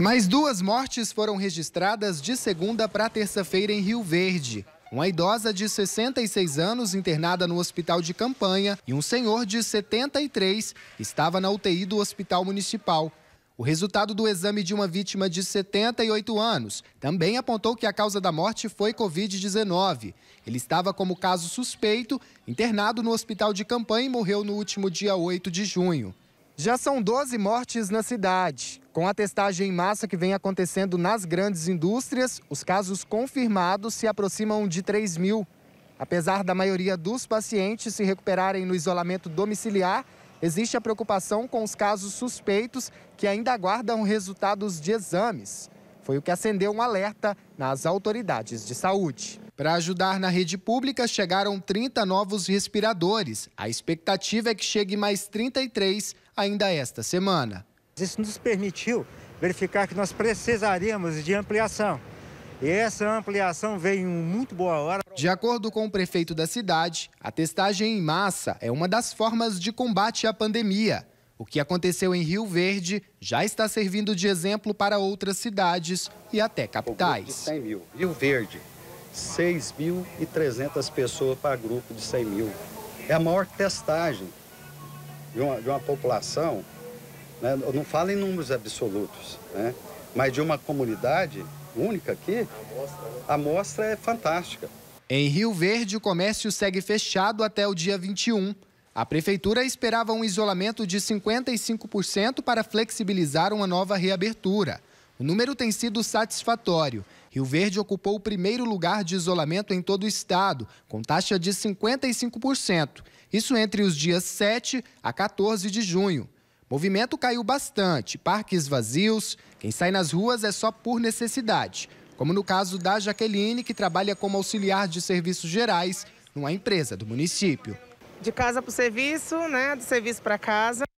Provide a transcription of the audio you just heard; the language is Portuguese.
Mais duas mortes foram registradas de segunda para terça-feira em Rio Verde. Uma idosa de 66 anos internada no hospital de campanha e um senhor de 73 estava na UTI do hospital municipal. O resultado do exame de uma vítima de 78 anos também apontou que a causa da morte foi Covid-19. Ele estava como caso suspeito, internado no hospital de campanha e morreu no último dia 8 de junho. Já são 12 mortes na cidade. Com a testagem em massa que vem acontecendo nas grandes indústrias, os casos confirmados se aproximam de 3 mil. Apesar da maioria dos pacientes se recuperarem no isolamento domiciliar, existe a preocupação com os casos suspeitos que ainda aguardam resultados de exames. Foi o que acendeu um alerta nas autoridades de saúde. Para ajudar na rede pública, chegaram 30 novos respiradores. A expectativa é que chegue mais 33 ainda esta semana. Isso nos permitiu verificar que nós precisaríamos de ampliação. E essa ampliação veio em muito boa hora. De acordo com o prefeito da cidade, a testagem em massa é uma das formas de combate à pandemia. O que aconteceu em Rio Verde já está servindo de exemplo para outras cidades e até capitais. De 100 mil. Rio Verde, 6.300 pessoas para grupo de 100 mil. É a maior testagem de uma, de uma população, né? não falo em números absolutos, né? mas de uma comunidade única aqui, a amostra é fantástica. Em Rio Verde, o comércio segue fechado até o dia 21. A prefeitura esperava um isolamento de 55% para flexibilizar uma nova reabertura. O número tem sido satisfatório. Rio Verde ocupou o primeiro lugar de isolamento em todo o estado, com taxa de 55%. Isso entre os dias 7 a 14 de junho. Movimento caiu bastante, parques vazios, quem sai nas ruas é só por necessidade, como no caso da Jaqueline, que trabalha como auxiliar de serviços gerais numa empresa do município de casa para o serviço, né? Do serviço para casa.